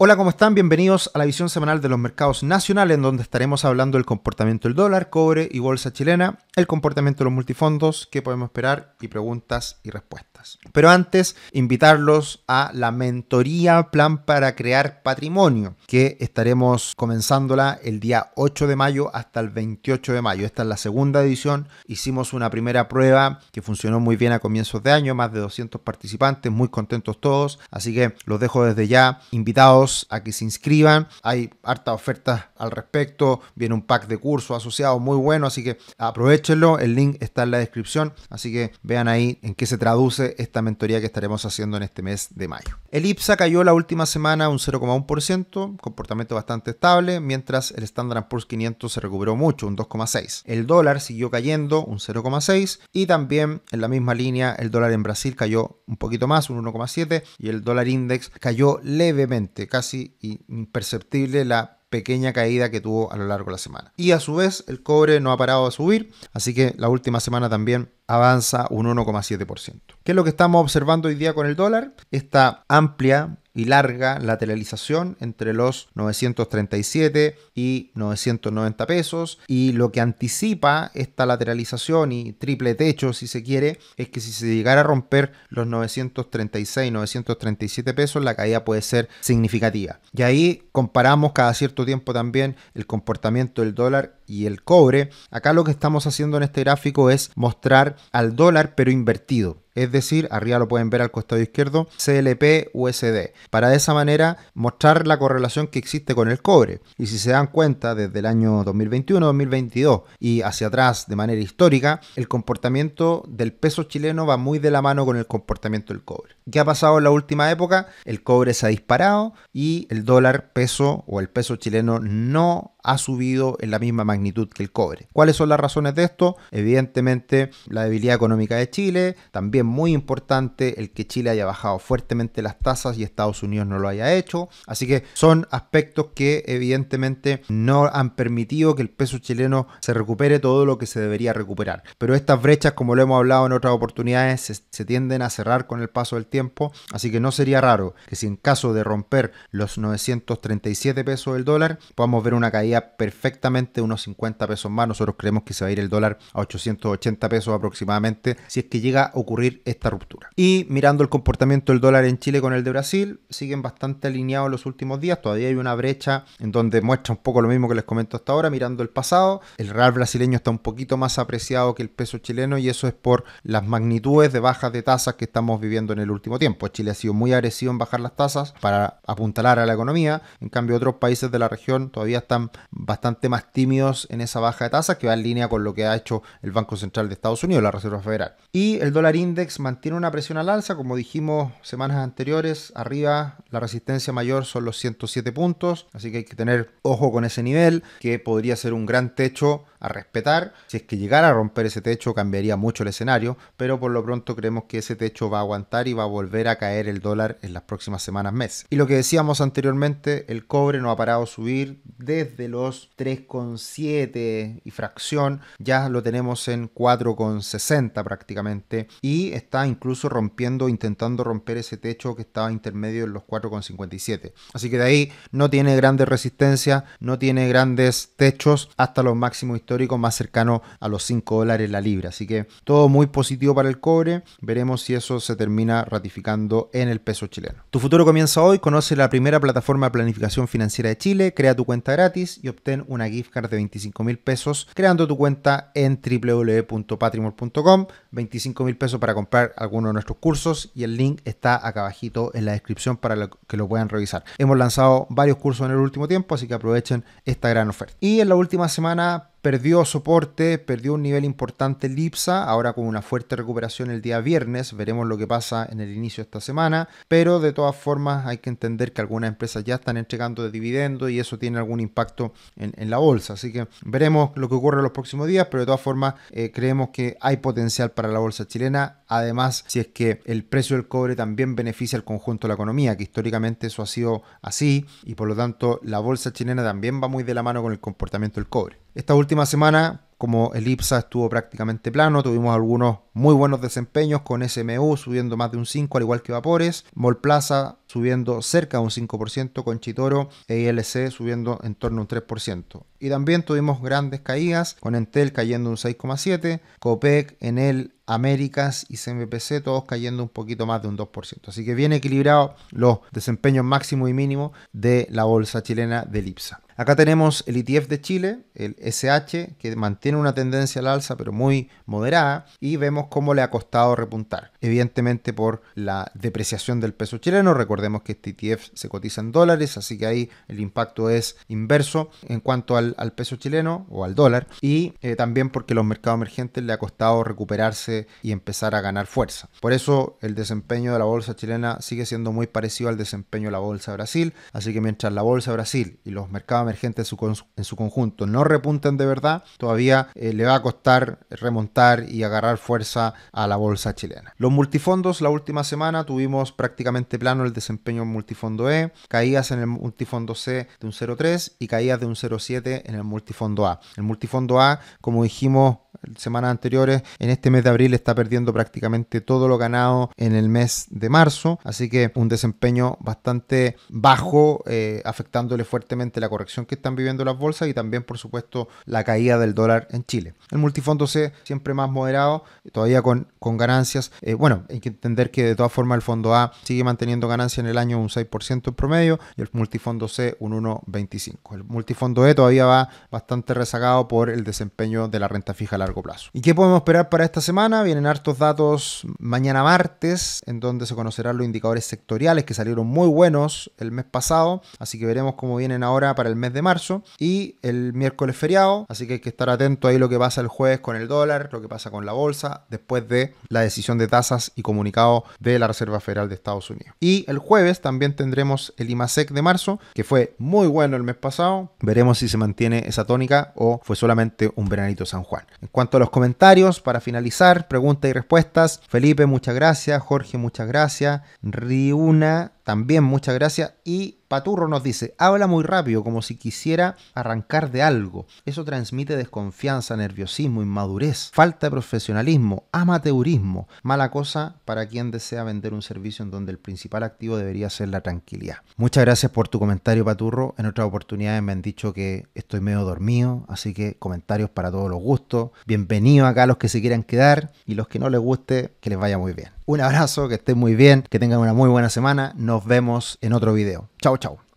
Hola, ¿cómo están? Bienvenidos a la visión semanal de los mercados nacionales, en donde estaremos hablando del comportamiento del dólar, cobre y bolsa chilena, el comportamiento de los multifondos, qué podemos esperar y preguntas y respuestas. Pero antes, invitarlos a la mentoría Plan para Crear Patrimonio, que estaremos comenzándola el día 8 de mayo hasta el 28 de mayo. Esta es la segunda edición. Hicimos una primera prueba que funcionó muy bien a comienzos de año, más de 200 participantes, muy contentos todos. Así que los dejo desde ya invitados a que se inscriban. Hay hartas ofertas al respecto. Viene un pack de cursos asociado muy bueno, así que aprovechenlo. El link está en la descripción, así que vean ahí en qué se traduce esta mentoría que estaremos haciendo en este mes de mayo. El IPSA cayó la última semana un 0,1%, comportamiento bastante estable, mientras el Standard Poor's 500 se recuperó mucho, un 2,6%. El dólar siguió cayendo un 0,6% y también en la misma línea el dólar en Brasil cayó un poquito más, un 1,7% y el dólar index cayó levemente, casi imperceptible la pequeña caída que tuvo a lo largo de la semana. Y a su vez, el cobre no ha parado de subir, así que la última semana también avanza un 1,7%. ¿Qué es lo que estamos observando hoy día con el dólar? Esta amplia y larga lateralización entre los 937 y 990 pesos y lo que anticipa esta lateralización y triple techo si se quiere es que si se llegara a romper los 936 937 pesos la caída puede ser significativa y ahí comparamos cada cierto tiempo también el comportamiento del dólar y el cobre acá lo que estamos haciendo en este gráfico es mostrar al dólar pero invertido es decir, arriba lo pueden ver al costado izquierdo, CLP-USD, para de esa manera mostrar la correlación que existe con el cobre. Y si se dan cuenta, desde el año 2021-2022 y hacia atrás de manera histórica, el comportamiento del peso chileno va muy de la mano con el comportamiento del cobre. ¿Qué ha pasado en la última época? El cobre se ha disparado y el dólar peso o el peso chileno no ha subido en la misma magnitud que el cobre. ¿Cuáles son las razones de esto? Evidentemente la debilidad económica de Chile, también muy importante el que Chile haya bajado fuertemente las tasas y Estados Unidos no lo haya hecho. Así que son aspectos que evidentemente no han permitido que el peso chileno se recupere todo lo que se debería recuperar. Pero estas brechas, como lo hemos hablado en otras oportunidades, se, tienden a cerrar con el paso del tiempo, así que no sería raro que si en caso de romper los 937 pesos del dólar, podamos ver una caída perfectamente unos 50 pesos más. Nosotros creemos que se va a ir el dólar a 880 pesos aproximadamente si es que llega a ocurrir esta ruptura. Y mirando el comportamiento del dólar en Chile con el de Brasil, siguen bastante alineados los últimos días. Todavía hay una brecha en donde muestra un poco lo mismo que les comento hasta ahora, mirando el pasado. El real brasileño está un poquito más apreciado que el peso chileno y eso es por las magnitudes de bajas de tasas que estamos viviendo en el último tiempo. Chile ha sido muy agresivo en bajar las tasas para apuntalar a la economía. En cambio, otros países de la región todavía están bastante más tímidos en esa baja de tasas que va en línea con lo que ha hecho el Banco Central de Estados Unidos, la Reserva Federal. Y el dólar index mantiene una presión al alza, como dijimos semanas anteriores, arriba la resistencia mayor son los 107 puntos, así que hay que tener ojo con ese nivel, que podría ser un gran techo a respetar. Si es que llegara a romper ese techo cambiaría mucho el escenario, pero por lo pronto creemos que ese techo va a aguantar y va a volver a caer el dólar en las próximas semanas, meses. Y lo que decíamos anteriormente, el cobre no ha parado de subir desde los 3,7 y fracción, ya lo tenemos en 4,60 prácticamente y está incluso rompiendo, intentando romper ese techo que estaba intermedio en los 4,57. Así que de ahí no tiene grandes resistencias, no tiene grandes techos hasta los máximos históricos más cercanos a los 5 dólares la libra. Así que todo muy positivo para el cobre. Veremos si eso se termina ratificando en el peso chileno. Tu futuro comienza hoy. Conoce la primera plataforma de planificación financiera de Chile. Crea tu cuenta gratis y obtén una gift card de 25 mil pesos creando tu cuenta en www.patrimon.com. 25 mil pesos para comprar alguno de nuestros cursos y el link está acá abajito en la descripción para que lo puedan revisar. Hemos lanzado varios cursos en el último tiempo, así que aprovechen esta gran oferta. Y en la última semana perdió soporte, perdió un nivel importante el IPSA, ahora con una fuerte recuperación el día viernes, veremos lo que pasa en el inicio de esta semana, pero de todas formas hay que entender que algunas empresas ya están entregando de dividendo y eso tiene algún impacto en, la bolsa, así que veremos lo que ocurre en los próximos días, pero de todas formas eh, creemos que hay potencial para la bolsa chilena, además si es que el precio del cobre también beneficia al conjunto de la economía, que históricamente eso ha sido así y por lo tanto la bolsa chilena también va muy de la mano con el comportamiento del cobre. Esta última semana, como el IPSA estuvo prácticamente plano, tuvimos algunos muy buenos desempeños con SMU subiendo más de un 5 al igual que Vapores, Molplaza subiendo cerca de un 5%, con Chitoro e ILC subiendo en torno a un 3%. Y también tuvimos grandes caídas, con Entel cayendo un 6,7%, Copec, Enel, Américas y CMPC todos cayendo un poquito más de un 2%. Así que bien equilibrados los desempeños máximo y mínimo de la bolsa chilena del IPSA. Acá tenemos el ETF de Chile, el SH, que mantiene una tendencia al alza, pero muy moderada, y vemos cómo le ha costado repuntar. Evidentemente por la depreciación del peso chileno, recordemos que este ETF se cotiza en dólares, así que ahí el impacto es inverso en cuanto al, peso chileno o al dólar, y eh, también porque los mercados emergentes le ha costado recuperarse y empezar a ganar fuerza. Por eso el desempeño de la bolsa chilena sigue siendo muy parecido al desempeño de la bolsa Brasil, así que mientras la bolsa Brasil y los mercados emergente en su, conjunto no repunten de verdad, todavía eh, le va a costar remontar y agarrar fuerza a la bolsa chilena. Los multifondos, la última semana tuvimos prácticamente plano el desempeño en multifondo E, caídas en el multifondo C de un 0,3 y caídas de un 0,7 en el multifondo A. El multifondo A, como dijimos semanas anteriores, en este mes de abril está perdiendo prácticamente todo lo ganado en el mes de marzo, así que un desempeño bastante bajo, eh, afectándole fuertemente la corrección que están viviendo las bolsas y también, por supuesto, la caída del dólar en Chile. El multifondo C siempre más moderado, todavía con, con ganancias. Eh, bueno, hay que entender que de todas formas el fondo A sigue manteniendo ganancias en el año un 6% en promedio y el multifondo C un 1,25%. El multifondo E todavía va bastante rezagado por el desempeño de la renta fija a largo plazo. ¿Y qué podemos esperar para esta semana? Vienen hartos datos mañana martes, en donde se conocerán los indicadores sectoriales que salieron muy buenos el mes pasado, así que veremos cómo vienen ahora para el mes de marzo. Y el miércoles feriado, así que hay que estar atento ahí lo que pasa el jueves con el dólar, lo que pasa con la bolsa, después de la decisión de tasas y comunicado de la Reserva Federal de Estados Unidos. Y el jueves también tendremos el IMASEC de marzo, que fue muy bueno el mes pasado. Veremos si se mantiene esa tónica o fue solamente un veranito San Juan. En cuanto a los comentarios, para finalizar, preguntas y respuestas. Felipe, muchas gracias. Jorge, muchas gracias. Riuna, también muchas gracias. Y Paturro nos dice, habla muy rápido como si quisiera arrancar de algo. Eso transmite desconfianza, nerviosismo, inmadurez, falta de profesionalismo, amateurismo. Mala cosa para quien desea vender un servicio en donde el principal activo debería ser la tranquilidad. Muchas gracias por tu comentario, Paturro. En otras oportunidades me han dicho que estoy medio dormido, así que comentarios para todos los gustos. Bienvenido acá a los que se quieran quedar y los que no les guste, que les vaya muy bien. Un abrazo, que estén muy bien, que tengan una muy buena semana. Nos nos vemos en otro video. Chao, chao.